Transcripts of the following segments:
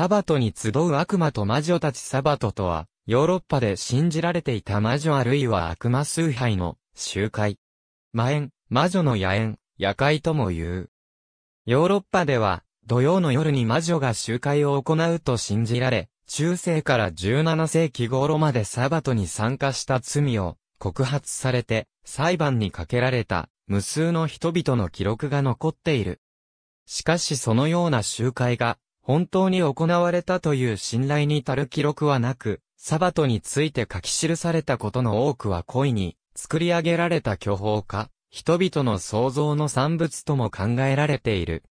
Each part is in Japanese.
サバトに集う悪魔と魔女たちサバトとは、ヨーロッパで信じられていた魔女あるいは悪魔崇拝の集会。魔縁、魔女の野縁、夜会とも言う。ヨーロッパでは、土曜の夜に魔女が集会を行うと信じられ、中世から17世紀頃までサバトに参加した罪を告発されて裁判にかけられた無数の人々の記録が残っている。しかしそのような集会が本当に行われたという信頼に足る記録はなく、サバトについて書き記されたことの多くは故意に、作り上げられた巨峰か、人々の創造の産物とも考えられている。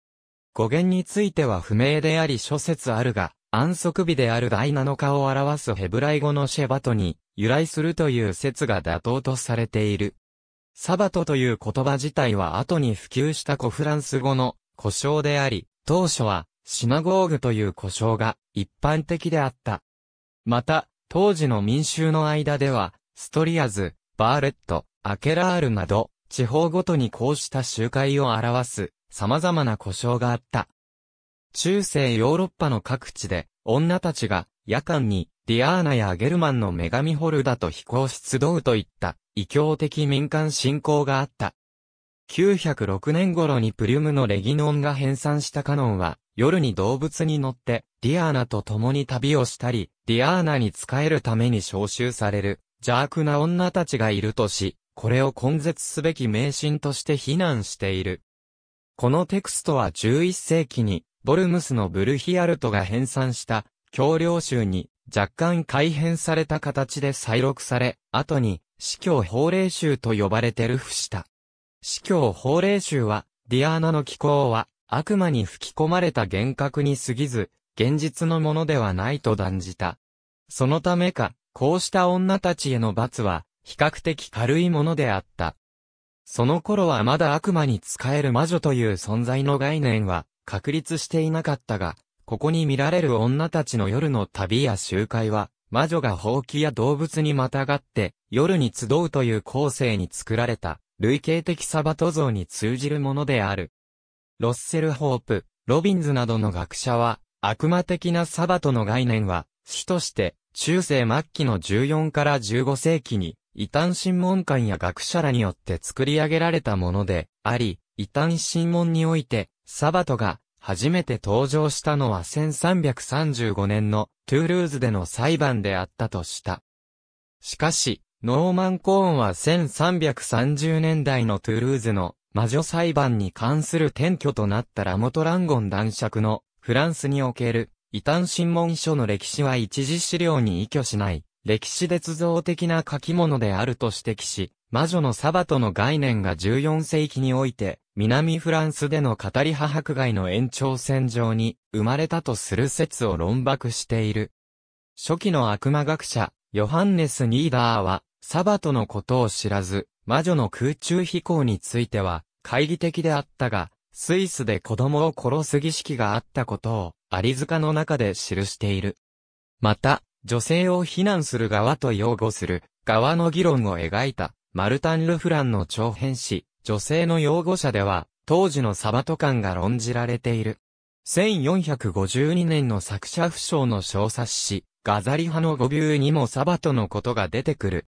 語源については不明であり諸説あるが、安息日である第7日を表すヘブライ語のシェバトに由来するという説が妥当とされている。サバトという言葉自体は後に普及した古フランス語の故障であり、当初はシナゴーグという呼称が一般的であった。また、当時の民衆の間では、ストリアズ、バーレット、アケラールなど、地方ごとにこうした集会を表す様々な故障があった。中世ヨーロッパの各地で女たちが夜間にディアーナやゲルマンの女神ホルダと飛行出動といった異教的民間信仰があった。906年頃にプリュムのレギノンが編纂したカノンは夜に動物に乗って、ディアーナと共に旅をしたり、ディアーナに仕えるために召集される、邪悪な女たちがいるとし、これを根絶すべき迷信として非難している。このテクストは11世紀に、ボルムスのブルヒアルトが編纂した、教領集に若干改変された形で再録され、後に、司教法令集と呼ばれてる布した。司教法令集は、ディアーナの気候は、悪魔に吹き込まれた幻覚に過ぎず、現実のものではないと断じた。そのためか、こうした女たちへの罰は、比較的軽いものであった。その頃はまだ悪魔に仕える魔女という存在の概念は、確立していなかったが、ここに見られる女たちの夜の旅や集会は、魔女が放棄や動物にまたがって、夜に集うという構成に作られた、類型的サバト像に通じるものである。ロッセル・ホープ、ロビンズなどの学者は、悪魔的なサバトの概念は、主として、中世末期の14から15世紀に、異端審問官や学者らによって作り上げられたもので、あり、異端審問において、サバトが、初めて登場したのは1335年のトゥールーズでの裁判であったとした。しかし、ノーマン・コーンは1330年代のトゥールーズの魔女裁判に関する転居となったラモトランゴン男爵のフランスにおける異端審問書の歴史は一次資料に依拠しない歴史鉄造的な書き物であると指摘し、魔女のサバトの概念が14世紀において南フランスでの語り派迫害の延長線上に生まれたとする説を論駁している。初期の悪魔学者、ヨハンネス・ニーダーは、サバトのことを知らず、魔女の空中飛行については、懐疑的であったが、スイスで子供を殺す儀式があったことを、アリ塚の中で記している。また、女性を非難する側と擁護する側の議論を描いた、マルタン・ルフランの長編誌、女性の擁護者では、当時のサバト感が論じられている。1452年の作者不詳の小冊子、ガザリ派の語尾にもサバトのことが出てくる。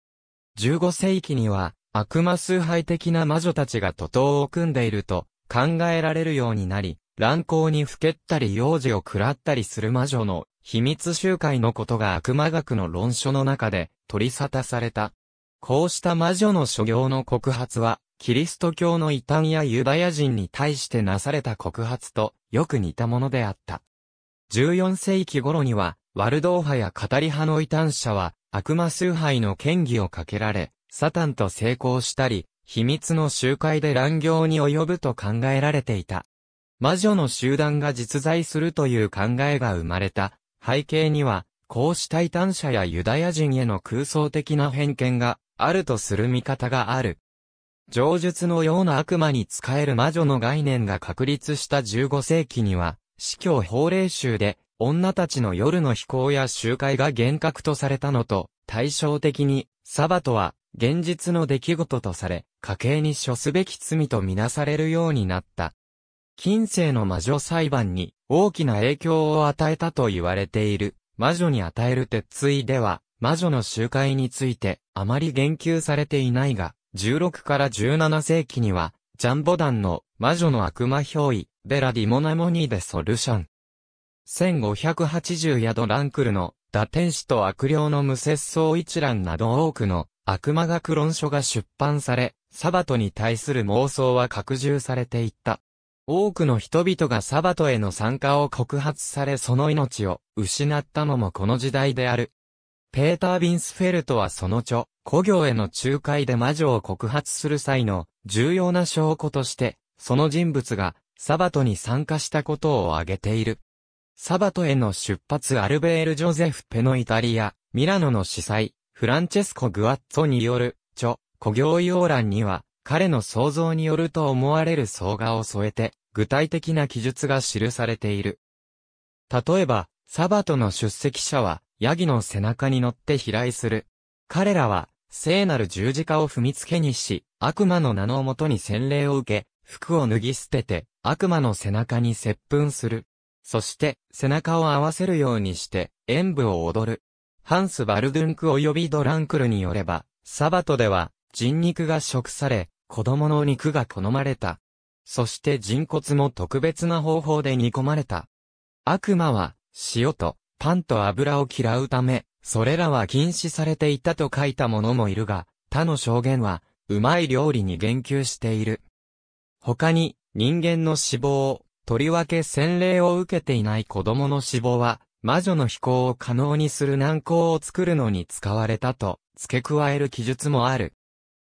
15世紀には、悪魔崇拝的な魔女たちが徒党を組んでいると考えられるようになり、乱行にふけったり幼児を喰らったりする魔女の秘密集会のことが悪魔学の論書の中で取り沙汰された。こうした魔女の諸行の告発は、キリスト教の異端やユダヤ人に対してなされた告発とよく似たものであった。14世紀頃には、ワルドー派やカタリ派の異端者は、悪魔崇拝の権威をかけられ、サタンと成功したり、秘密の集会で乱行に及ぶと考えられていた。魔女の集団が実在するという考えが生まれた背景には、こうした異端者やユダヤ人への空想的な偏見があるとする見方がある。上述のような悪魔に使える魔女の概念が確立した15世紀には、司教法令集で女たちの夜の飛行や集会が厳格とされたのと、対照的に、サバとは現実の出来事とされ、家計に処すべき罪とみなされるようになった。近世の魔女裁判に大きな影響を与えたと言われている魔女に与える鉄槌では魔女の集会についてあまり言及されていないが16から17世紀にはジャンボ団の魔女の悪魔憑依ベラディモナモニーデソルション1580ヤドランクルの打天使と悪霊の無節操一覧など多くの悪魔学論書が出版され、サバトに対する妄想は拡充されていった。多くの人々がサバトへの参加を告発されその命を失ったのもこの時代である。ペーター・ビンスフェルトはその著、故行への仲介で魔女を告発する際の重要な証拠として、その人物がサバトに参加したことを挙げている。サバトへの出発アルベール・ジョゼフ・ペノイタリア、ミラノの司祭、フランチェスコ・グアッツォによる、著、古行要欄には、彼の想像によると思われる総画を添えて、具体的な記述が記されている。例えば、サバトの出席者は、ヤギの背中に乗って飛来する。彼らは、聖なる十字架を踏みつけにし、悪魔の名のもとに洗礼を受け、服を脱ぎ捨てて、悪魔の背中に接吻する。そして、背中を合わせるようにして、演舞を踊る。ハンス・バルドゥンク及びドランクルによれば、サバトでは人肉が食され、子供の肉が好まれた。そして人骨も特別な方法で煮込まれた。悪魔は塩とパンと油を嫌うため、それらは禁止されていたと書いた者もいるが、他の証言は、うまい料理に言及している。他に、人間の死亡を、とりわけ洗礼を受けていない子供の死亡は、魔女の飛行を可能にする難航を作るのに使われたと付け加える記述もある。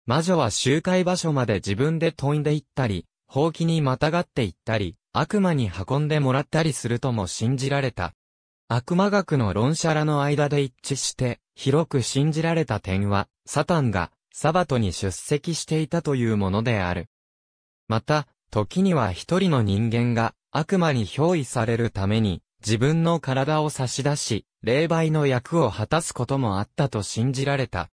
魔女は集会場所まで自分で飛んでいったり、ほうきにまたがっていったり、悪魔に運んでもらったりするとも信じられた。悪魔学の論者らの間で一致して、広く信じられた点は、サタンが、サバトに出席していたというものである。また、時には一人の人間が、悪魔に憑依されるために、自分の体を差し出し、霊媒の役を果たすこともあったと信じられた。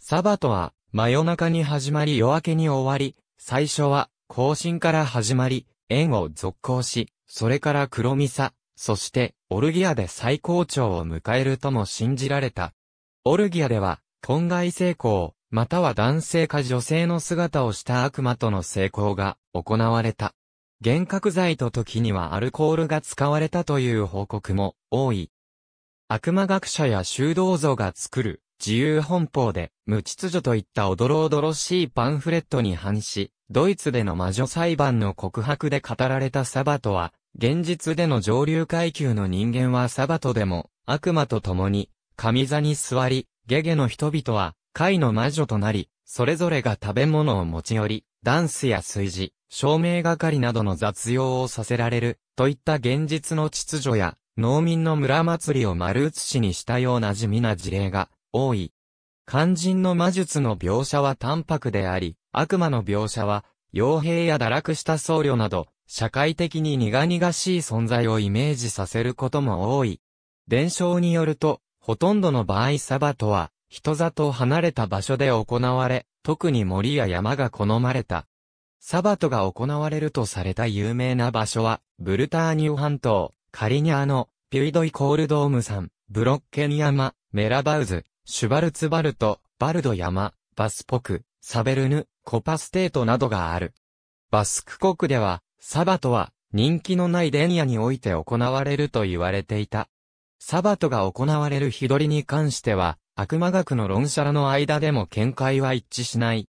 サバとは、真夜中に始まり夜明けに終わり、最初は、行進から始まり、縁を続行し、それから黒ミサ、そして、オルギアで最高潮を迎えるとも信じられた。オルギアでは、婚外成功、または男性か女性の姿をした悪魔との成功が行われた。幻覚剤と時にはアルコールが使われたという報告も多い。悪魔学者や修道像が作る自由奔放で無秩序といったおどろおどろしいパンフレットに反し、ドイツでの魔女裁判の告白で語られたサバトは、現実での上流階級の人間はサバトでも悪魔と共に、神座に座り、ゲゲの人々は、貝の魔女となり、それぞれが食べ物を持ち寄り、ダンスや炊事、照明係などの雑用をさせられる、といった現実の秩序や、農民の村祭りを丸写しにしたような地味な事例が多い。肝心の魔術の描写は淡白であり、悪魔の描写は、傭兵や堕落した僧侶など、社会的に苦々しい存在をイメージさせることも多い。伝承によると、ほとんどの場合サバとは、人里離れた場所で行われ、特に森や山が好まれた。サバトが行われるとされた有名な場所は、ブルターニュ半島、カリニャーノ、ピュイドイコールドーム山、ブロッケン山、メラバウズ、シュバルツバルト、バルド山、バスポク、サベルヌ、コパステートなどがある。バスク国では、サバトは、人気のないデニアにおいて行われると言われていた。サバトが行われる日取りに関しては、悪魔学の論者らの間でも見解は一致しない。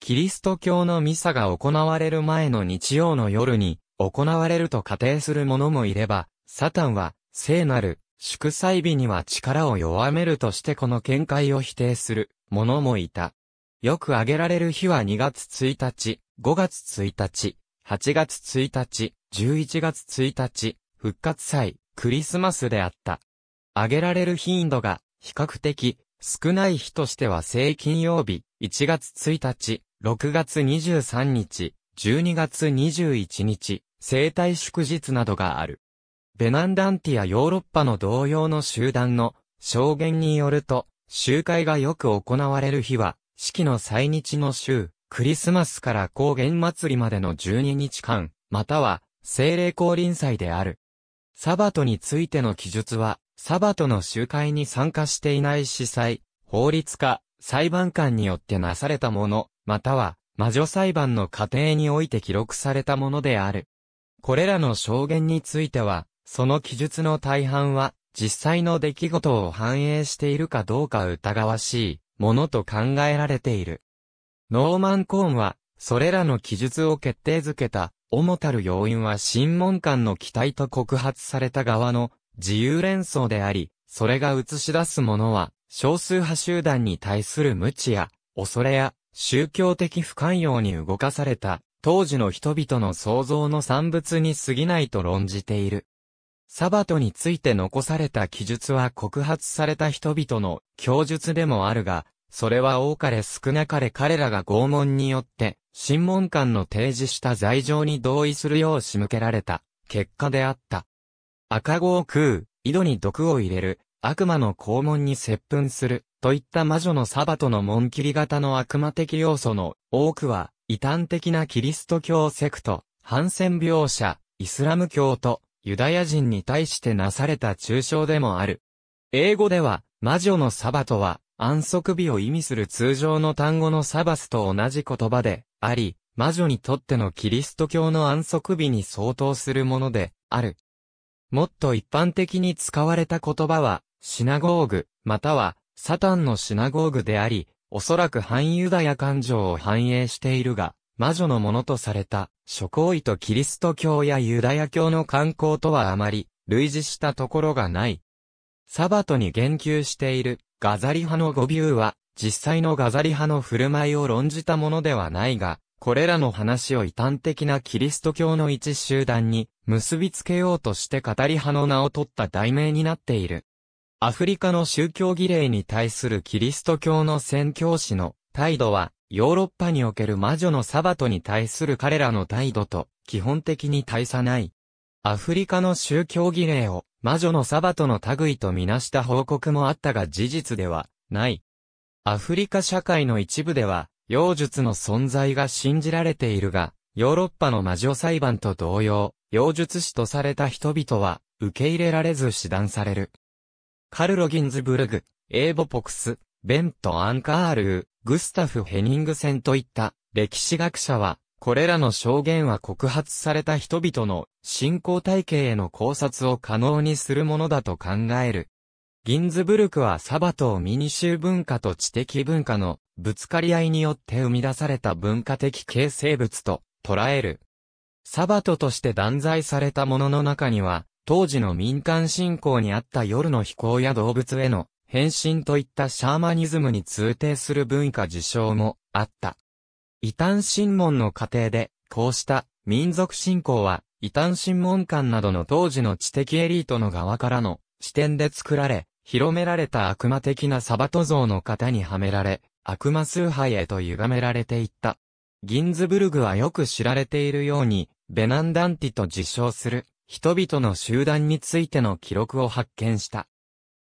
キリスト教のミサが行われる前の日曜の夜に行われると仮定する者もいれば、サタンは聖なる祝祭日には力を弱めるとしてこの見解を否定する者もいた。よく挙げられる日は2月1日、5月1日、8月1日、11月1日、復活祭、クリスマスであった。挙げられる頻度が比較的少ない日としては正金曜日、1月1日、6月23日、12月21日、生体祝日などがある。ベナンダンティアヨーロッパの同様の集団の証言によると、集会がよく行われる日は、式の祭日の週、クリスマスから高原祭りまでの12日間、または、精霊降臨祭である。サバトについての記述は、サバとの集会に参加していない司祭、法律家、裁判官によってなされたもの、または、魔女裁判の過程において記録されたものである。これらの証言については、その記述の大半は、実際の出来事を反映しているかどうか疑わしいものと考えられている。ノーマン・コーンは、それらの記述を決定づけた、主たる要因は審問官の期待と告発された側の自由連想であり、それが映し出すものは、少数派集団に対する無知や、恐れや、宗教的不寛容に動かされた、当時の人々の創造の産物に過ぎないと論じている。サバトについて残された記述は告発された人々の供述でもあるが、それは多かれ少なかれ彼らが拷問によって、審問官の提示した罪状に同意するよう仕向けられた、結果であった。赤子を食う、井戸に毒を入れる、悪魔の肛門に接吻する、といった魔女のサバとの紋切り型の悪魔的要素の多くは、異端的なキリスト教セクト、反戦描写、イスラム教と、ユダヤ人に対してなされた抽象でもある。英語では、魔女のサバとは、安息日を意味する通常の単語のサバスと同じ言葉で、あり、魔女にとってのキリスト教の安息日に相当するもので、ある。もっと一般的に使われた言葉は、シナゴーグ、または、サタンのシナゴーグであり、おそらく反ユダヤ感情を反映しているが、魔女のものとされた、諸行為とキリスト教やユダヤ教の観光とはあまり、類似したところがない。サバトに言及している、ガザリ派の語尾は、実際のガザリ派の振る舞いを論じたものではないが、これらの話を異端的なキリスト教の一集団に結びつけようとして語り派の名を取った題名になっている。アフリカの宗教儀礼に対するキリスト教の宣教師の態度は、ヨーロッパにおける魔女のサバトに対する彼らの態度と基本的に大差ない。アフリカの宗教儀礼を魔女のサバトの類とみなした報告もあったが事実ではない。アフリカ社会の一部では妖術の存在が信じられているが、ヨーロッパの魔女裁判と同様、妖術師とされた人々は、受け入れられず死断される。カルロ・ギンズブルグ、エーボ・ポクス、ベント・アンカールー、グスタフ・ヘニングセンといった歴史学者は、これらの証言は告発された人々の信仰体系への考察を可能にするものだと考える。ギンズブルクはサバトをミニ州文化と知的文化のぶつかり合いによって生み出された文化的形成物と捉える。サバトとして断罪されたものの中には、当時の民間信仰にあった夜の飛行や動物への変身といったシャーマニズムに通底する文化事象もあった。異端神門の過程で、こうした民族信仰は、異端神門官などの当時の知的エリートの側からの視点で作られ、広められた悪魔的なサバト像の型にはめられ、悪魔崇拝へと歪められていった。ギンズブルグはよく知られているように、ベナンダンティと自称する人々の集団についての記録を発見した。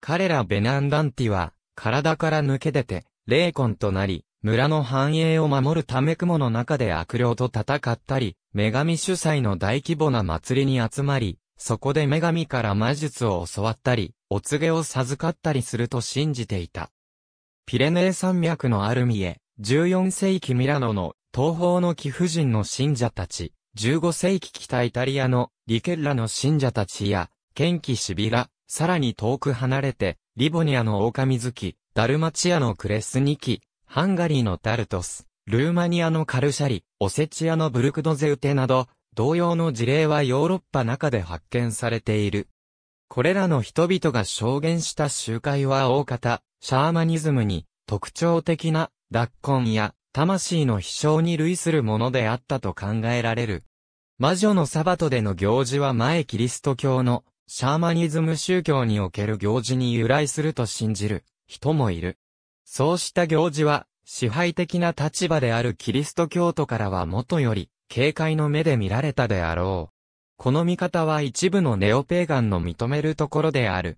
彼らベナンダンティは体から抜け出て霊魂となり、村の繁栄を守るため雲の中で悪霊と戦ったり、女神主催の大規模な祭りに集まり、そこで女神から魔術を教わったり、お告げを授かったりすると信じていた。ピレネー山脈のアルミエ、14世紀ミラノの東方の貴婦人の信者たち、15世紀北イタリアのリケッラの信者たちや、ケンキシビラ、さらに遠く離れて、リボニアの狼き、ダルマチアのクレスニキ、ハンガリーのタルトス、ルーマニアのカルシャリ、オセチアのブルクドゼウテなど、同様の事例はヨーロッパ中で発見されている。これらの人々が証言した集会は大方、シャーマニズムに特徴的な脱根や魂の飛翔に類するものであったと考えられる。魔女のサバトでの行事は前キリスト教のシャーマニズム宗教における行事に由来すると信じる人もいる。そうした行事は支配的な立場であるキリスト教徒からは元より警戒の目で見られたであろう。この見方は一部のネオペーガンの認めるところである。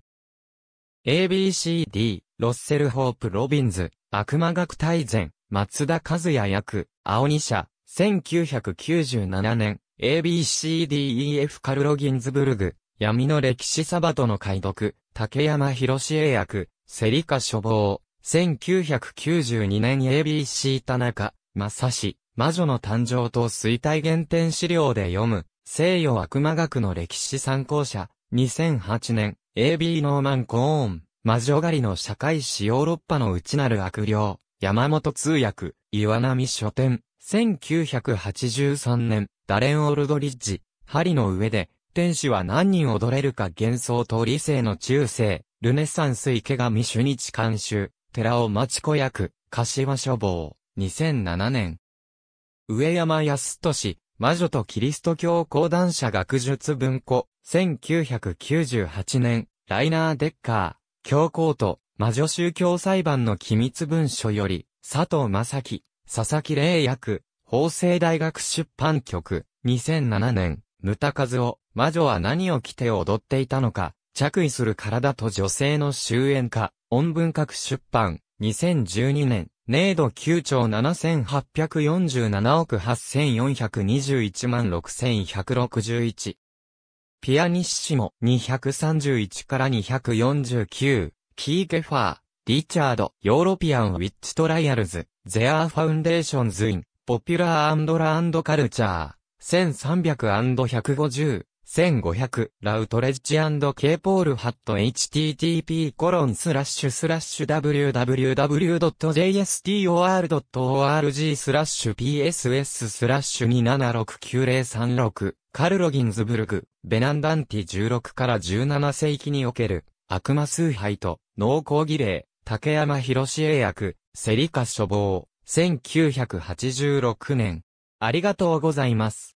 ABCD ロッセルホープ・ロビンズ、悪魔学大全、松田和也役、青二社、1997年、ABCDEF カルロ・ギンズブルグ、闇の歴史サバトの解読、竹山博英役、セリカ処方、1992年 ABC 田中、正史、魔女の誕生と衰退原点資料で読む、西洋悪魔学の歴史参考者、2008年、AB ノーマン・コーン。魔女狩りの社会史ヨーロッパの内なる悪霊、山本通訳、岩波書店、1983年、ダレン・オルドリッジ、針の上で、天使は何人踊れるか幻想と理性の中世、ルネサンス池上主日監修、寺尾町子役、柏書房、2007年。上山康俊、魔女とキリスト教講談社学術文庫、1998年、ライナー・デッカー。教皇と魔女宗教裁判の機密文書より、佐藤正樹、佐々木玲役、法政大学出版局、2007年、ムタカズを、魔女は何を着て踊っていたのか、着衣する体と女性の終焉化、音文学出版、2012年、年度9兆7847億8421万6161ピアニッシモ231から249、キーゲファー、リチャード、ヨーロピアンウィッチトライアルズ、ゼアーファウンデーションズイン、ポピュラーランドカルチャー、1300-150、1500ラウトレッジ &K ポールハット http コロンスラッシュスラッシュ www.jstor.org スラッシュ pss スラッシュ2769036カルロギンズブルグベナンダンティ16から17世紀における悪魔崇拝と濃厚儀礼竹山広英役セリカ処方1986年ありがとうございます。